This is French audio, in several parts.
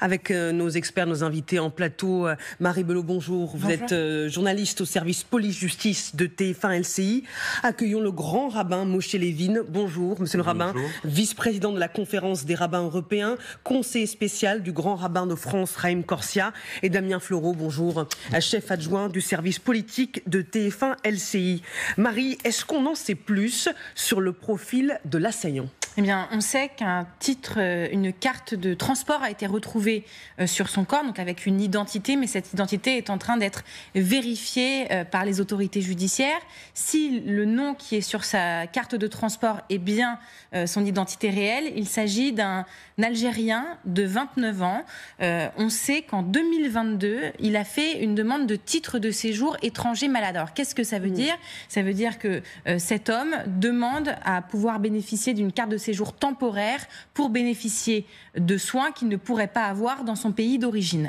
Avec euh, nos experts, nos invités en plateau, euh, Marie Belot, bonjour. Vous êtes euh, journaliste au service police-justice de TF1 LCI. Accueillons le grand rabbin Moshe Levin, Bonjour, monsieur le rabbin, vice-président de la conférence des rabbins européens, conseiller spécial du grand rabbin de France, Raïm Corsia, et Damien Floreau, bonjour, chef adjoint du service politique de TF1 LCI. Marie, est-ce qu'on en sait plus sur le profil de l'assaillant eh bien, on sait qu'un titre, euh, une carte de transport a été retrouvée euh, sur son corps, donc avec une identité, mais cette identité est en train d'être vérifiée euh, par les autorités judiciaires. Si le nom qui est sur sa carte de transport est bien son identité réelle, il s'agit d'un Algérien de 29 ans. On sait qu'en 2022, il a fait une demande de titre de séjour étranger malade. Alors, qu'est-ce que ça veut dire Ça veut dire que cet homme demande à pouvoir bénéficier d'une carte de séjour temporaire pour bénéficier de soins qu'il ne pourrait pas avoir dans son pays d'origine.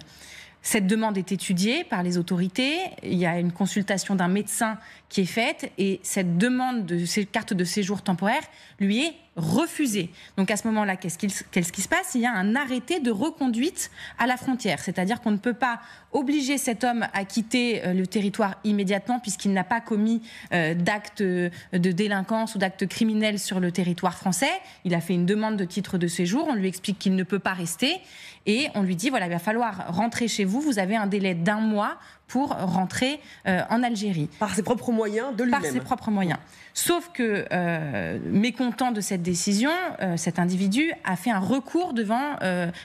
Cette demande est étudiée par les autorités, il y a une consultation d'un médecin qui est faite et cette demande de cette carte de séjour temporaire lui est refusé. Donc à ce moment-là, qu'est-ce qui, se passe Il y a un arrêté de reconduite à la frontière, c'est-à-dire qu'on ne peut pas obliger cet homme à quitter euh, le territoire immédiatement puisqu'il n'a pas commis euh, d'actes euh, de délinquance ou d'actes criminels sur le territoire français. Il a fait une demande de titre de séjour, on lui explique qu'il ne peut pas rester et on lui dit, voilà, il va falloir rentrer chez vous, vous avez un délai d'un mois pour rentrer euh, en Algérie. Par ses propres moyens de lui-même. Par ses propres moyens. Sauf que, euh, mécontent de cette décision, euh, cet individu a fait un recours devant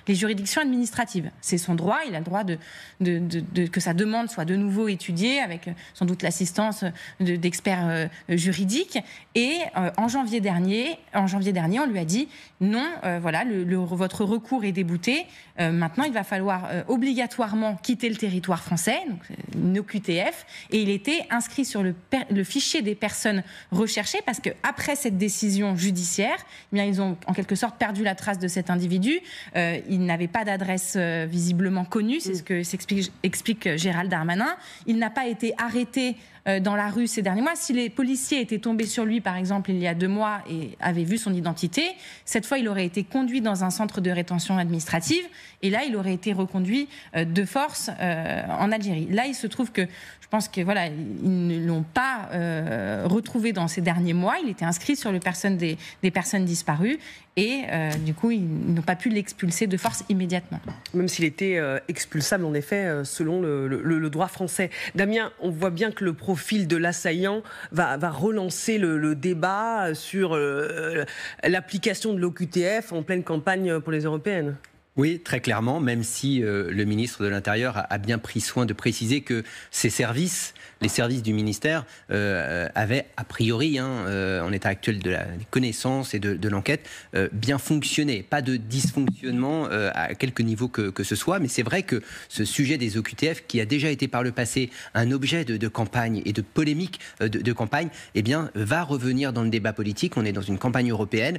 les juridictions administratives. C'est son droit, il a le droit de, que sa demande soit de nouveau étudiée avec sans doute l'assistance d'experts juridiques. Et en, janvier dernier, en janvier dernier, on lui a dit non, voilà, votre recours est débouté. maintenant, il va falloir obligatoirement quitter le territoire français nos QTF et il était inscrit sur le, fichier des personnes recherchées parce que après cette décision judiciaire, eh bien ils ont en quelque sorte perdu la trace de cet individu. Euh, il n'avait pas d'adresse euh, visiblement connue, c'est ce mm. que s'explique Gérald Darmanin. Il n'a pas été arrêté euh, dans la rue ces derniers mois. Si les policiers étaient tombés sur lui, par exemple, il y a deux mois et avaient vu son identité, cette fois, il aurait été conduit dans un centre de rétention administrative et là, il aurait été reconduit euh, de force euh, en Algérie. Là, il se trouve que je pense que voilà, ils ne l'ont pas retrouvé dans ces derniers mois. Il était inscrit sur le personne des, personnes disparues et du coup, ils n'ont pas pu l'expulser de force immédiatement. Même s'il était expulsable, en effet, selon le, droit français. Damien, on voit bien que le profil au fil de l'assaillant va, relancer le, débat sur euh, l'application de l'OQTF en pleine campagne pour les européennes oui, très clairement, même si euh, le ministre de l'Intérieur a, bien pris soin de préciser que ces services, les services du ministère, euh, avaient a priori, hein, euh, en état actuel de la connaissance et de, l'enquête, bien fonctionné. Pas de dysfonctionnement à quelque niveau que, ce soit, mais c'est vrai que ce sujet des OQTF, qui a déjà été par le passé un objet de, campagne et de polémique de, campagne, eh bien, va revenir dans le débat politique. On est dans une campagne européenne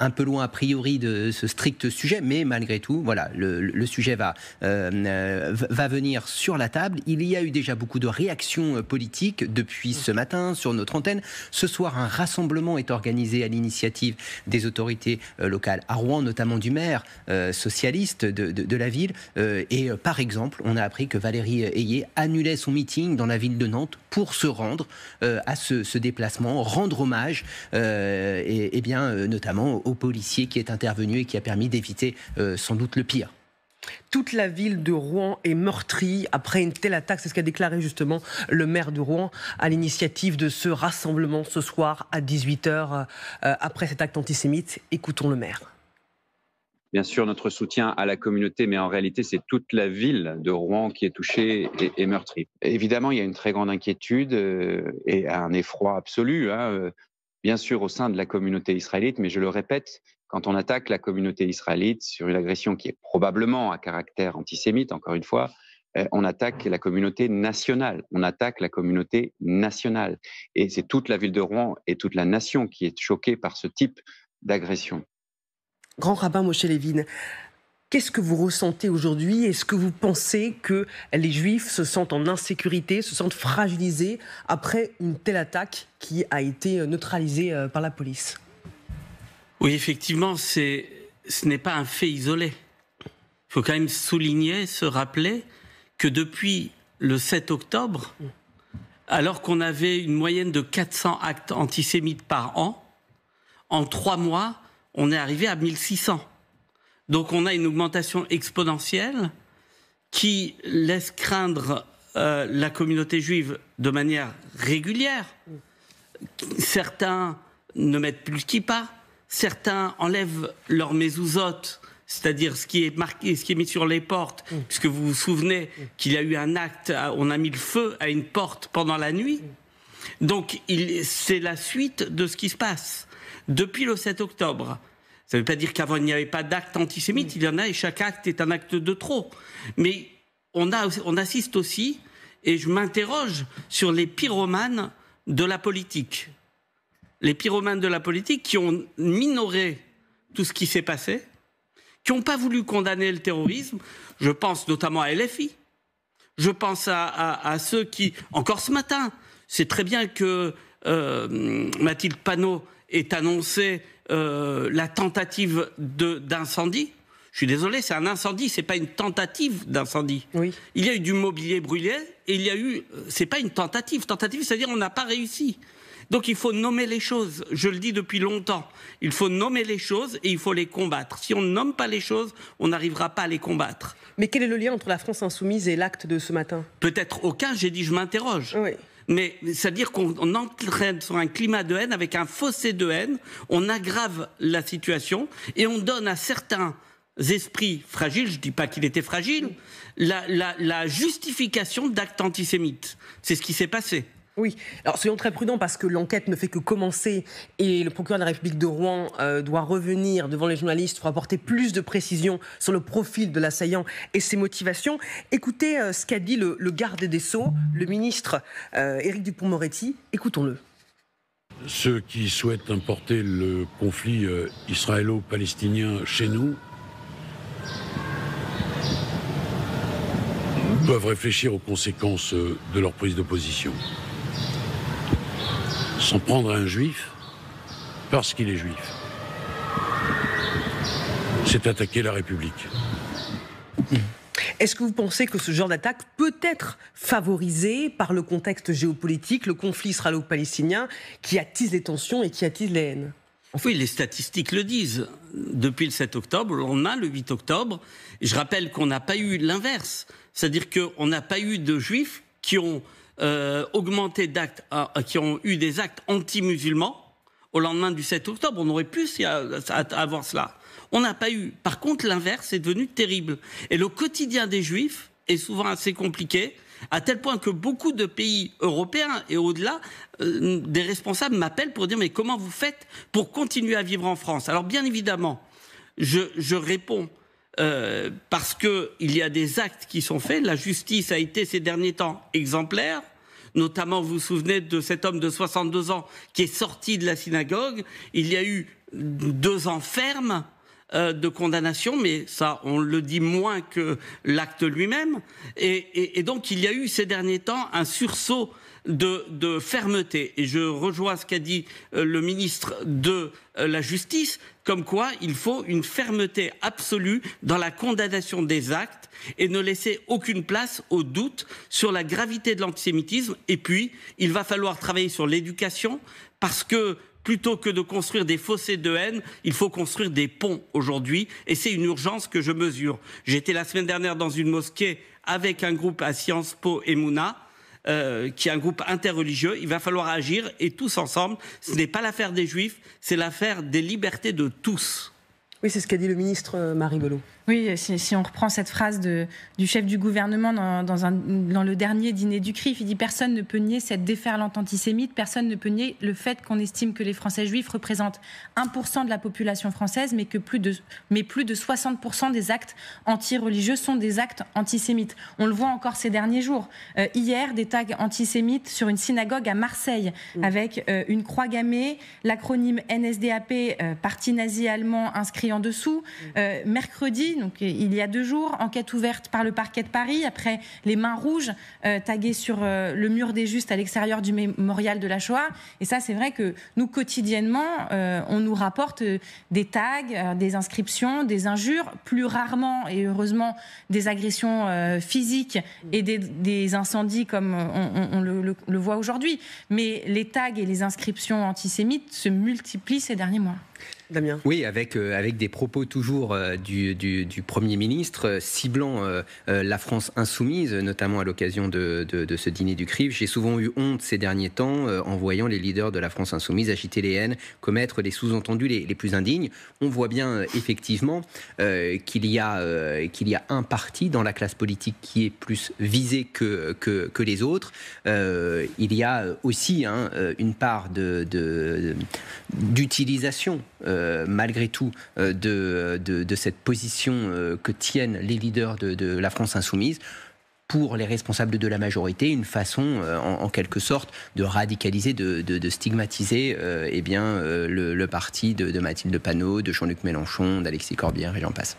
un peu loin a priori de ce strict sujet, mais malgré tout, voilà, le, sujet va, euh, va venir sur la table. Il y a eu déjà beaucoup de réactions euh, politiques depuis ce matin sur notre antenne. Ce soir, un rassemblement est organisé à l'initiative des autorités euh, locales à Rouen, notamment du maire socialiste de, la ville. et par exemple, on a appris que Valérie Ayé annulait son meeting dans la ville de Nantes pour se rendre à ce, déplacement, rendre hommage, et, et, eh bien notamment au au policier qui est intervenu et qui a permis d'éviter euh, sans doute le pire. Toute la ville de Rouen est meurtrie après une telle attaque. C'est ce qu'a déclaré justement le maire de Rouen à l'initiative de ce rassemblement ce soir à 18h euh, après cet acte antisémite. Écoutons le maire. Bien sûr, notre soutien à la communauté, mais en réalité, c'est toute la ville de Rouen qui est touchée et, meurtrie. Évidemment, il y a une très grande inquiétude euh, et un effroi absolu. Hein, bien sûr au sein de la communauté israélite, mais je le répète, quand on attaque la communauté israélite sur une agression qui est probablement à caractère antisémite, encore une fois, euh, on attaque la communauté nationale, on attaque la communauté nationale. Et c'est toute la ville de Rouen et toute la nation qui est choquée par ce type d'agression. Grand rabbin Moshe Levine. Qu'est-ce que vous ressentez aujourd'hui Est-ce que vous pensez que les Juifs se sentent en insécurité, se sentent fragilisés après une telle attaque qui a été euh, neutralisée euh, par la police Oui, effectivement, ce n'est pas un fait isolé. Il faut quand même souligner, se rappeler que depuis le 7 octobre, alors qu'on avait une moyenne de 400 actes antisémites par an, en trois mois, on est arrivé à 1600. Donc on a une augmentation exponentielle qui laisse craindre euh, la communauté juive de manière régulière. Certains ne mettent plus le kippa, certains enlèvent leur mésouzote, c'est-à-dire ce qui est marqué, ce qui est mis sur les portes, mm. puisque vous vous souvenez mm. qu'il y a eu un acte, on a mis le feu à une porte pendant la nuit. Mm. Donc c'est la suite de ce qui se passe. Depuis le 7 octobre, ça ne veut pas dire qu'avant il n'y avait pas d'actes antisémites, il y en a et chaque acte est un acte de trop. Mais on, assiste aussi, et je m'interroge sur les pyromanes de la politique. Les pyromanes de la politique qui ont minoré tout ce qui s'est passé, qui n'ont pas voulu condamner le terrorisme. Je pense notamment à LFI. Je pense à, ceux qui, encore ce matin, c'est très bien que euh, Mathilde Panot ait annoncé euh, la tentative d'incendie. Je suis désolé, c'est un incendie, c'est pas une tentative d'incendie. Oui. Il y a eu du mobilier brûlé et il y a eu, euh, c'est pas une tentative. Tentative, c'est-à-dire on n'a pas réussi. Donc il faut nommer les choses. Je le dis depuis longtemps. Il faut nommer les choses et il faut les combattre. Si on ne nomme pas les choses, on n'arrivera pas à les combattre. Mais quel est le lien entre la France insoumise et l'acte de ce matin Peut-être aucun. J'ai dit je m'interroge. Oui. Mais c'est-à-dire qu'on entraîne sur un climat de haine avec un fossé de haine, on aggrave la situation et on donne à certains esprits fragiles, je ne dis pas qu'il était fragile, la, la justification d'actes antisémites. C'est ce qui s'est passé. Oui, alors soyons très prudents parce que l'enquête ne fait que commencer et le procureur de la République de Rouen euh, doit revenir devant les journalistes pour apporter plus de précisions sur le profil de l'assaillant et ses motivations. Écoutez euh, ce qu'a dit le, garde des Sceaux, le ministre euh, Éric dupond Dupont-Moretti. Écoutons-le. Ceux qui souhaitent importer le conflit israélo-palestinien chez nous doivent réfléchir aux conséquences de leur prise de position s'en prendre à un juif parce qu'il est juif. C'est attaquer la République. Est-ce que vous pensez que ce genre d'attaque peut être favorisé par le contexte géopolitique, le conflit israélo-palestinien qui attise les tensions et qui attise les haines oui, les statistiques le disent. Depuis le 7 octobre, on a le 8 octobre. Je rappelle qu'on n'a pas eu l'inverse. C'est-à-dire qu'on n'a pas eu de juifs qui ont euh, augmenté d'actes euh, qui ont eu des actes anti-musulmans au lendemain du 7 octobre. On aurait pu avoir cela. On n'a pas eu. Par contre, l'inverse est devenu terrible. Et le quotidien des Juifs est souvent assez compliqué, à tel point que beaucoup de pays européens et au-delà, euh, des responsables m'appellent pour dire mais comment vous faites pour continuer à vivre en France Alors bien évidemment, je réponds euh, parce qu'il y a des actes qui sont faits. La justice a été ces derniers temps exemplaire. Notamment, vous vous souvenez de cet homme de 62 ans qui est sorti de la synagogue. Il y a eu deux ans fermes euh, de condamnation, mais ça, on le dit moins que l'acte lui-même. et, donc, il y a eu ces derniers temps un sursaut de, fermeté. Et je rejoins ce qu'a dit euh, le ministre de euh, la Justice, comme quoi il faut une fermeté absolue dans la condamnation des actes et ne laisser aucune place au doute sur la gravité de l'antisémitisme. Et puis, il va falloir travailler sur l'éducation parce que plutôt que de construire des fossés de haine, il faut construire des ponts aujourd'hui. Et c'est une urgence que je mesure. J'étais la semaine dernière dans une mosquée avec un groupe à Sciences Po et Mouna. Euh, qui est un groupe interreligieux. Il va falloir agir et tous ensemble. Ce n'est pas l'affaire des juifs, c'est l'affaire des libertés de tous. Oui, c'est ce qu'a dit le ministre euh, Marie Belot. Oui, si, on reprend cette phrase de, du chef du gouvernement dans, un, dans, le dernier dîner du CRIF, il dit personne ne peut nier cette déferlante antisémite, personne ne peut nier le fait qu'on estime que les Français juifs représentent 1% de la population française, mais que plus de, mais plus de 60% des actes anti-religieux sont des actes antisémites. On le voit encore ces derniers jours. Euh, hier, des tags antisémites sur une synagogue à Marseille, mm. avec euh, une croix gammée, l'acronyme NSDAP, euh, parti nazi allemand inscrit en dessous. Mm. mercredi, donc euh, il y a deux jours, enquête ouverte par le parquet de Paris après les mains rouges euh, taguées sur euh, le mur des justes à l'extérieur du mémorial de la Shoah. Et ça, c'est vrai que nous, quotidiennement, on nous rapporte des tags, des inscriptions, des injures, plus rarement et heureusement des agressions physiques et des, incendies comme on, le voit aujourd'hui. Mais les tags et les inscriptions antisémites se multiplient ces derniers mois. Damien Oui, avec, euh, avec des propos toujours euh, du, Premier ministre euh, ciblant la France insoumise, notamment à l'occasion de, ce dîner du CRIF. J'ai souvent eu honte ces derniers temps en voyant les leaders de la France insoumise agiter les haines, commettre les sous-entendus les, plus indignes. On voit bien effectivement qu'il y, a qu'il y a un parti dans la classe politique qui est plus visé que, que, les autres. il y a aussi hein, une part De, d'utilisation euh, malgré tout euh, euh, de, cette position que tiennent les leaders de, la France insoumise pour les responsables de la majorité, une façon, en, quelque sorte, de radicaliser, de, stigmatiser eh bien, le, le, parti de, Mathilde Panot, de Jean-Luc Mélenchon, d'Alexis Corbière et j'en passe.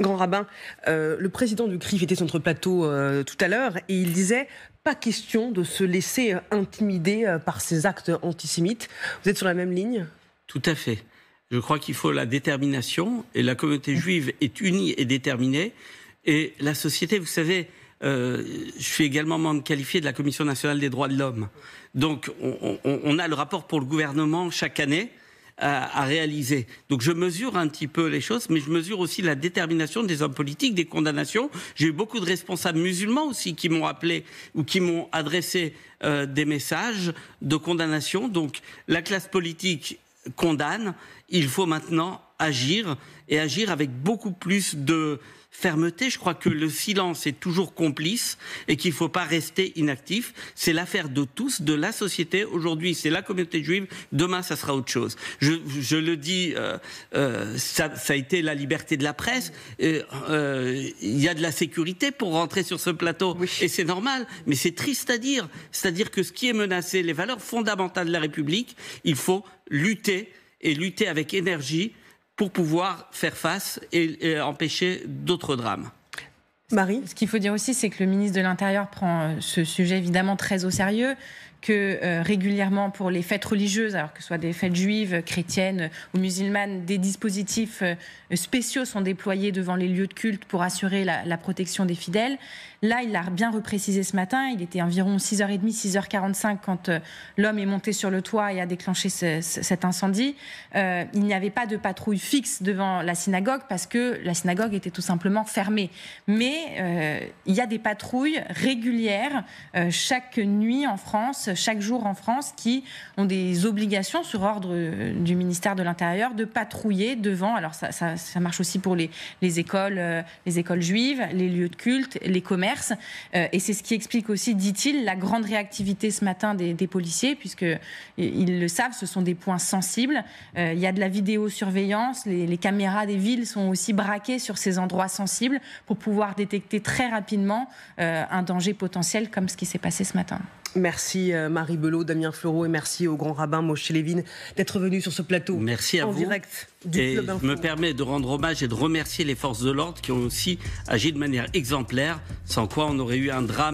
Grand rabbin, le président du CRIF était sur notre plateau tout à l'heure et il disait pas question de se laisser intimider par ces actes antisémites. Vous êtes sur la même ligne Tout à fait. Je crois qu'il faut la détermination et la communauté mm. juive est unie et déterminée. Et la société, vous savez, euh, je suis également membre qualifié de la Commission nationale des droits de l'homme. Donc on, a le rapport pour le gouvernement chaque année à, réaliser. Donc je mesure un petit peu les choses, mais je mesure aussi la détermination des hommes politiques, des condamnations. J'ai eu beaucoup de responsables musulmans aussi qui m'ont appelé ou qui m'ont adressé euh, des messages de condamnation. Donc la classe politique condamne, il faut maintenant agir et agir avec beaucoup plus de fermeté. Je crois que le silence est toujours complice et qu'il ne faut pas rester inactif. C'est l'affaire de tous, de la société. Aujourd'hui, c'est la communauté juive. Demain, ça sera autre chose. Je, le dis, euh, euh, ça, a été la liberté de la presse. Euh, il y a de la sécurité pour rentrer sur ce plateau. Et c'est normal. Mais c'est triste à dire. C'est-à-dire que ce qui est menacé, les valeurs fondamentales de la République, il faut lutter et lutter avec énergie pour pouvoir faire face et, empêcher d'autres drames. Marie. Ce qu'il faut dire aussi, c'est que le ministre de l'Intérieur prend euh, ce sujet évidemment très au sérieux, que euh, régulièrement pour les fêtes religieuses, alors que ce soit des fêtes juives, chrétiennes ou musulmanes, des dispositifs euh, spéciaux sont déployés devant les lieux de culte pour assurer la, protection des fidèles. Là, il l'a bien reprécisé ce matin, il était environ 6h30, 6h45 quand euh, l'homme est monté sur le toit et a déclenché cet incendie. il n'y avait pas de patrouille fixe devant la synagogue parce que la synagogue était tout simplement fermée. Mais il y a des patrouilles régulières chaque nuit en France chaque jour en France qui ont des obligations sur ordre euh, du ministère de l'Intérieur de patrouiller devant. Alors ça, marche aussi pour les, écoles, euh, les écoles juives, les lieux de culte, les commerces. Euh, et c'est ce qui explique aussi, dit-il, la grande réactivité ce matin des, policiers, puisque ils le savent, ce sont des points sensibles. il y a de la vidéosurveillance, les, les caméras des villes sont aussi braquées sur ces endroits sensibles pour pouvoir détecter très rapidement un danger potentiel comme ce qui s'est passé ce matin. Merci euh, Marie Belot, Damien Fleureau et merci au grand rabbin Moshe Levin d'être venu sur ce plateau. Merci à en vous. direct et me permet de rendre hommage et de remercier les forces de l'ordre qui ont aussi agi de manière exemplaire, sans quoi on aurait eu un drame.